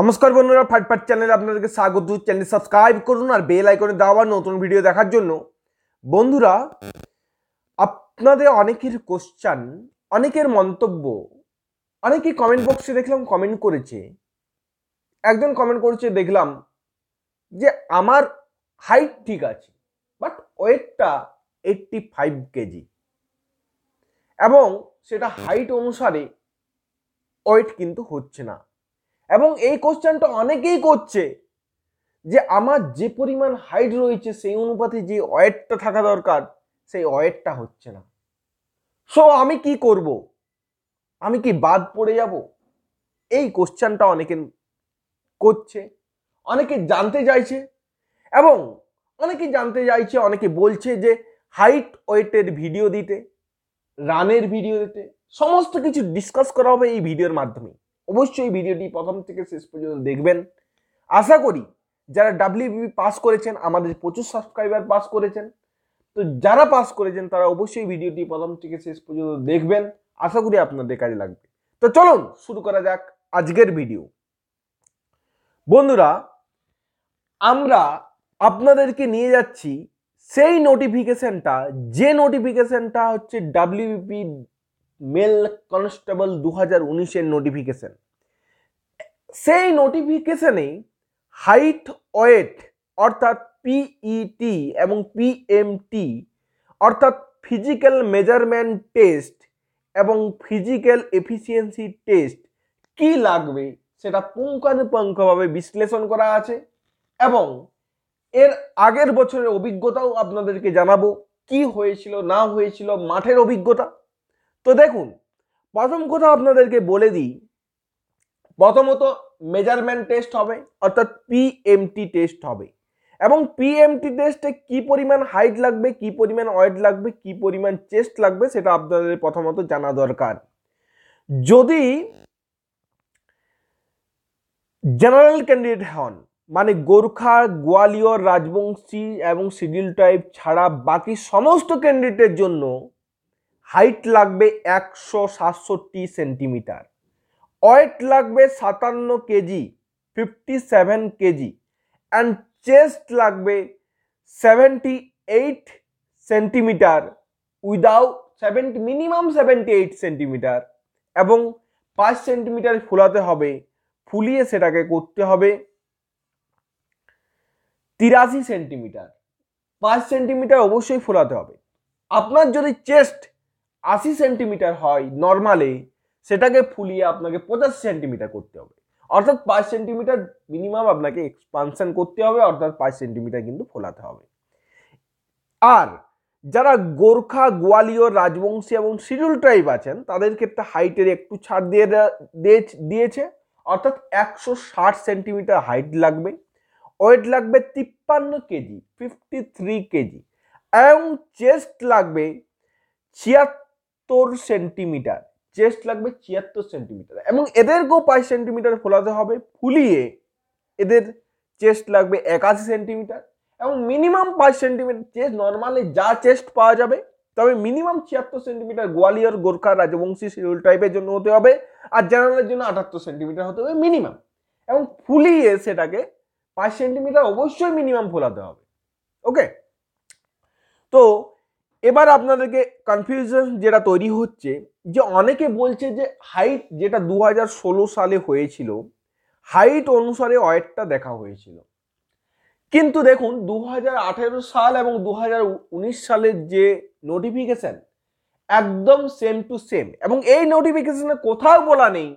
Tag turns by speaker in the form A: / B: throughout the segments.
A: নমস্কার বন্ধুরা ফাটফাট চ্যানেলে আপনাদেরকে স্বাগত চ্যানেল সাবস্ক্রাইব করুন আর বেল আইকনে দেওয়া নতুন ভিডিও দেখার জন্য বন্ধুরা আপনাদের অনেকের কোশ্চান অনেকের মন্তব্য অনেকে কমেন্ট বক্সে দেখলাম কমেন্ট করেছে একজন কমেন্ট করেছে দেখলাম যে আমার হাইট ঠিক আছে বাট ওয়েটটা এইটটি ফাইভ কেজি এবং সেটা হাইট অনুসারে ওয়েট কিন্তু হচ্ছে না এবং এই কোশ্চেনটা অনেকেই করছে যে আমার যে পরিমাণ হাইট রয়েছে সেই অনুপাতে যে ওয়েটটা থাকা দরকার সেই ওয়েটটা হচ্ছে না সো আমি কি করব আমি কি বাদ পড়ে যাব এই কোশ্চেনটা অনেকে করছে অনেকে জানতে চাইছে এবং অনেকে জানতে চাইছে অনেকে বলছে যে হাইট ওয়েটের ভিডিও দিতে রানের ভিডিও দিতে সমস্ত কিছু ডিসকাস করা হবে এই ভিডিওর মাধ্যমে অবশ্যই ভিডিওটি প্রথম থেকে শেষ পর্যন্ত দেখবেন আশা করি যারা ডাব্লিউবি পাস করেছেন আমাদের প্রচুর সাবস্ক্রাইবার পাস করেছেন তো যারা পাস করেছেন তারা অবশ্যই ভিডিওটি প্রথম থেকে শেষ পর্যন্ত দেখবেন আশা করি আপনাদের কাজে লাগবে তো চলুন শুরু করা যাক আজকের ভিডিও বন্ধুরা আমরা আপনাদেরকে নিয়ে যাচ্ছি সেই নোটিফিকেশনটা যে নোটিফিকেশনটা হচ্ছে ডাব্লিউপি মেল কনস্টেবল দু হাজার উনিশের নোটিফিকেশন সেই নোটিফিকেশনে হাইট ওয়েট অর্থাৎ পিইটি e এবং পিএমটি অর্থাৎ ফিজিক্যাল মেজারমেন্ট টেস্ট এবং ফিজিক্যাল এফিসিয়েন্সি টেস্ট কি লাগবে সেটা পুঙ্খানুপুঙ্খভাবে বিশ্লেষণ করা আছে এবং এর আগের বছরের অভিজ্ঞতাও আপনাদেরকে জানাবো কি হয়েছিল না হয়েছিল মাঠের অভিজ্ঞতা তো দেখুন প্রথম কথা আপনাদেরকে বলে দিই প্রথমত মেজারমেন্ট টেস্ট হবে অর্থাৎ পিএমটি টেস্ট হবে এবং পিএমটি টেস্টে কি পরিমাণ হাইট লাগবে কি পরিমাণ ওয়েট লাগবে কি পরিমাণ চেস্ট লাগবে সেটা আপনাদের প্রথমত জানা দরকার যদি জেনারেল ক্যান্ডিডেট হন মানে গোর্খা গোয়ালিয়র রাজবংশী এবং সিডিল টাইপ ছাড়া বাকি সমস্ত ক্যান্ডিডেটের জন্য হাইট লাগবে একশো সাতষট্টি সেন্টিমিটার ওয়েট লাগবে সাতান্ন KG fifty seven KG and chest লাগবে seventy eight centimetre without seventy minimum seventy eight centimetre এবং পাঁচ সেন্টিমিটার ফুলাতে হবে ফুলিয়ে সেটাকে করতে হবে তিরাশি সেন্টিমিটার পাঁচ সেন্টিমিটার অবশ্যই ফোলাতে হবে আপনার যদি চেস্ট আশি সেন্টিমিটার হয় নর্মালে সেটাকে ফুলিয়ে আপনাকে পঁচাশি সেন্টিমিটার করতে হবে অর্থাৎ পাঁচ সেন্টিমিটার মিনিমাম আপনাকে এক্সপানশন করতে হবে অর্থাৎ পাঁচ সেন্টিমিটার কিন্তু ফোলাতে হবে আর যারা গোর্খা গোয়ালিয়র রাজবংশী এবং শিডিউল ট্রাইব আছেন তাদের ক্ষেত্রে হাইটের একটু ছাড় দিয়ে দিয়েছে অর্থাৎ একশো ষাট সেন্টিমিটার হাইট লাগবে ওয়েট লাগবে তিপ্পান্ন কেজি ফিফটি থ্রি কেজি এবং চেস্ট লাগবে ছিয়াত্তর ছিয়াত্তর সেন্টিমিটার চেস্ট লাগবে ছিয়াত্তর সেন্টিমিটার এবং এদেরকেও পাঁচ সেন্টিমিটার ফোলাতে হবে ফুলিয়ে এদের চেস্ট লাগবে একাশি সেন্টিমিটার এবং মিনিমাম পাঁচ সেন্টিমিটার চেস্ট নর্মালি যা চেস্ট পাওয়া যাবে তবে মিনিমাম ছিয়াত্তর সেন্টিমিটার গোয়ালিয়র গোর্খা রাজবংশী শিডিউল টাইপের জন্য হতে হবে আর জেনারেলের জন্য আটাত্তর সেন্টিমিটার হতে হবে মিনিমাম এবং ফুলিয়ে সেটাকে পাঁচ সেন্টিমিটার অবশ্যই মিনিমাম ফোলাতে হবে ওকে তো এবার আপনাদেরকে কনফিউশন যেটা তৈরি হচ্ছে যে অনেকে বলছে যে হাইট যেটা দু সালে হয়েছিল হাইট অনুসারে ওয়েটটা দেখা হয়েছিল কিন্তু দেখুন দু সাল এবং দু সালের যে নোটিফিকেশান একদম সেম টু সেম এবং এই নোটিফিকেশানে কোথাও বলা নেই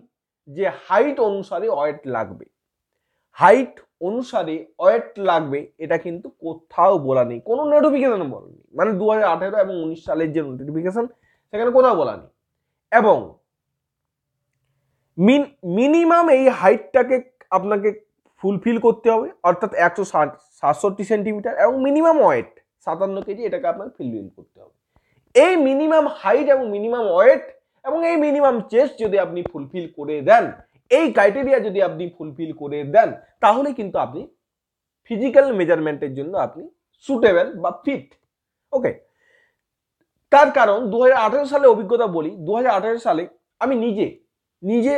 A: যে হাইট অনুসারে ওয়েট লাগবে হাইট অনুসারে ওয়েট লাগবে এটা কিন্তু কোথাও বলা নেই কোনো নোটিফিকেশানে বলা নেই মানে দু হাজার আঠেরো এবং উনিশ সালের যে নোটিফিকেশান সেখানে কোথাও বলা নেই এবং মিনিমাম এই হাইটটাকে আপনাকে ফুলফিল করতে হবে অর্থাৎ একশো ষাট সাতষট্টি সেন্টিমিটার এবং মিনিমাম ওয়েট সাতান্ন কেজি এটাকে আপনাকে ফুলফিল করতে হবে এই মিনিমাম হাইট এবং মিনিমাম ওয়েট এবং এই মিনিমাম চেস্ট যদি আপনি ফুলফিল করে দেন এই ক্রাইটেরিয়া যদি আপনি ফুলফিল করে দেন তাহলে কিন্তু আপনি ফিজিক্যাল মেজারমেন্টের জন্য আপনি সুটেবেল বা ফিট ওকে তার কারণ দু সালে অভিজ্ঞতা বলি দু সালে আমি নিজে নিজে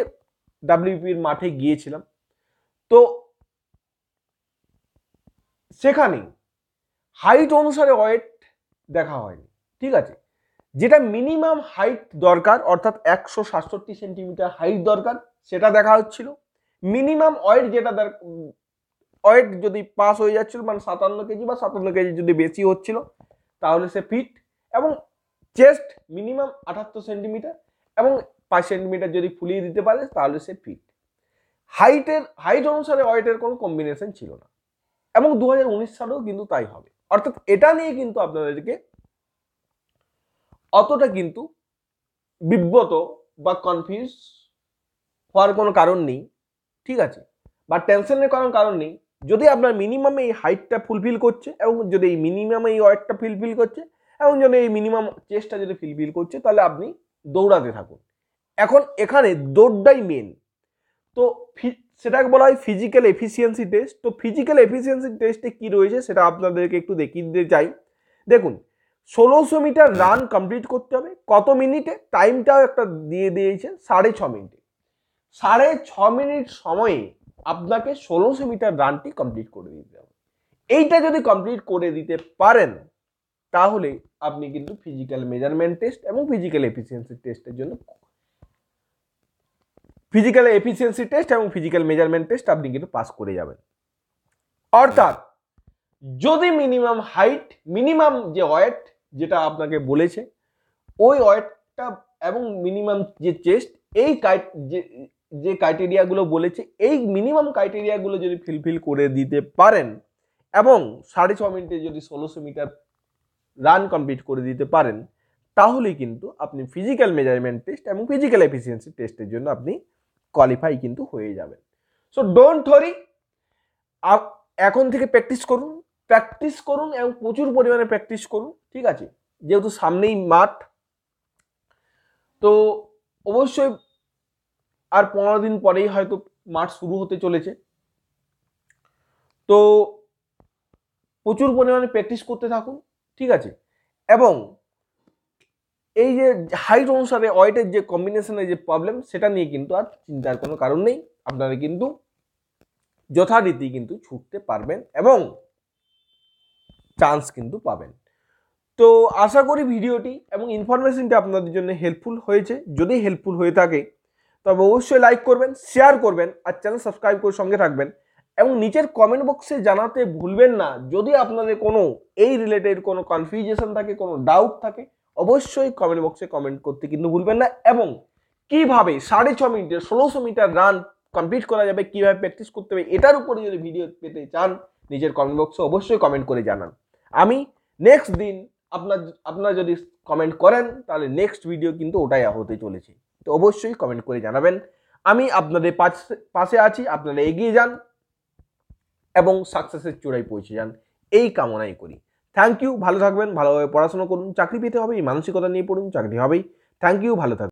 A: ডাব্লিউপির মাঠে গিয়েছিলাম তো সেখানে হাইট অনুসারে ওয়েট দেখা হয়নি ঠিক আছে যেটা মিনিমাম হাইট দরকার অর্থাৎ একশো সাতষট্টি সেন্টিমিটার হাইট দরকার সেটা দেখা হচ্ছিল মিনিমাম ওয়েট যেটা ওয়েট যদি পাস হয়ে যাচ্ছিল মানে সাতান্ন কেজি বা সাতান্ন কেজি যদি বেশি হচ্ছিল তাহলে সে ফিট এবং চেস্ট মিনিমাম আঠাত্তর সেন্টিমিটার এবং পাঁচ সেন্টিমিটার যদি ফুলিয়ে দিতে পারে তাহলে সে ফিট হাইটের হাইট অনুসারে ওয়েটের কোনো কম্বিনেশন ছিল না এবং দু হাজার উনিশ সালেও কিন্তু তাই হবে অর্থাৎ এটা নিয়ে কিন্তু আপনাদেরকে অতটা কিন্তু বিব্রত বা কনফিউজ হওয়ার কোনো কারণ নেই ঠিক আছে বা টেনশনের কোনো কারণ নেই যদি আপনার মিনিমাম এই হাইটটা ফুলফিল করছে এবং যদি এই মিনিমাম এই ওয়েটটা ফুলফিল করছে এবং যদি এই মিনিমাম চেস্টটা যদি ফুলফিল করছে তাহলে আপনি দৌড়াতে থাকুন এখন এখানে দৌড়টাই মেন তো সেটাকে বলা হয় ফিজিক্যাল এফিসিয়েন্সি টেস্ট তো ফিজিক্যাল এফিসিয়েন্সি টেস্টে কী রয়েছে সেটা আপনাদেরকে একটু দেখিয়ে দিতে চাই দেখুন ষোলোশো মিটার রান কমপ্লিট করতে হবে কত মিনিটে টাইমটাও একটা দিয়ে দিয়েছে সাড়ে ছ মিনিটে সাড়ে ছ মিনিট সময়ে আপনাকে ষোলোশো মিটার রানটি কমপ্লিট করে দিতে হবে এইটা যদি কমপ্লিট করে দিতে পারেন তাহলে আপনি কিন্তু ফিজিক্যাল মেজারমেন্ট টেস্ট এবং ফিজিক্যাল এফিসিয়েন্সি টেস্টের জন্য ফিজিক্যাল এফিসিয়েন্সি টেস্ট এবং ফিজিক্যাল মেজারমেন্ট টেস্ট আপনি কিন্তু পাস করে যাবেন অর্থাৎ যদি মিনিমাম হাইট মিনিমাম যে ওয়েট যেটা আপনাকে বলেছে ওই ওয়েটটা এবং মিনিমাম যে চেস্ট এই কাই যে যে ক্রাইটেরিয়াগুলো বলেছে এই মিনিমাম ক্রাইটেরিয়াগুলো যদি ফিলফিল করে দিতে পারেন এবং সাড়ে ছ মিনিটে যদি ষোলোশো মিটার রান কমপ্লিট করে দিতে পারেন তাহলেই কিন্তু আপনি ফিজিক্যাল মেজারমেন্ট টেস্ট এবং ফিজিক্যাল এফিসিয়েন্সি টেস্টের জন্য আপনি কোয়ালিফাই কিন্তু হয়ে যাবেন সো ডোন্ট থরি এখন থেকে প্র্যাকটিস করুন প্র্যাকটিস করুন এবং প্রচুর পরিমাণে প্র্যাকটিস করুন ঠিক আছে যেহেতু সামনেই মাঠ তো অবশ্যই আর পনেরো দিন পরেই হয়তো মাঠ শুরু হতে চলেছে তো প্রচুর পরিমাণে প্র্যাকটিস করতে থাকুন ঠিক আছে এবং এই যে হাইট অনুসারে ওয়েটের যে কম্বিনেশনের যে প্রবলেম সেটা নিয়ে কিন্তু আর চিন্তার কোনো কারণ নেই আপনারা কিন্তু যথারীতি কিন্তু ছুটতে পারবেন এবং চান্স কিন্তু পাবেন তো আশা করি ভিডিওটি এবং ইনফরমেশনটি আপনাদের জন্য হেল্পফুল হয়েছে যদি হেল্পফুল হয়ে থাকে তবে অবশ্যই লাইক করবেন শেয়ার করবেন আর চ্যানেল সাবস্ক্রাইব করে সঙ্গে থাকবেন এবং নিচের কমেন্ট বক্সে জানাতে ভুলবেন না যদি আপনাদের কোনো এই রিলেটেড কোনো কনফিউজেশন থাকে কোনো ডাউট থাকে অবশ্যই কমেন্ট বক্সে কমেন্ট করতে কিন্তু ভুলবেন না এবং কিভাবে সাড়ে ছ মিনিটের ষোলোশো মিটার রান কমপ্লিট করা যাবে কিভাবে প্র্যাকটিস করতে হবে এটার উপরে যদি ভিডিও পেতে চান নিজের কমেন্ট বক্সে অবশ্যই কমেন্ট করে জানান আমি নেক্সট দিন আপনার আপনারা যদি কমেন্ট করেন তাহলে নেক্সট ভিডিও কিন্তু ওটাই হতে চলেছে তো অবশ্যই কমেন্ট করে জানাবেন আমি আপনাদের পাশে আছি আপনারা এগিয়ে যান এবং সাকসেসের চূড়ায় পৌঁছে যান এই কামনাই করি থ্যাংক ইউ ভালো থাকবেন ভালোভাবে পড়াশোনা করুন চাকরি পেতে হবে এই মানসিকতা নিয়ে পড়ুন চাকরি হবেই থ্যাংক ইউ ভালো থাকবেন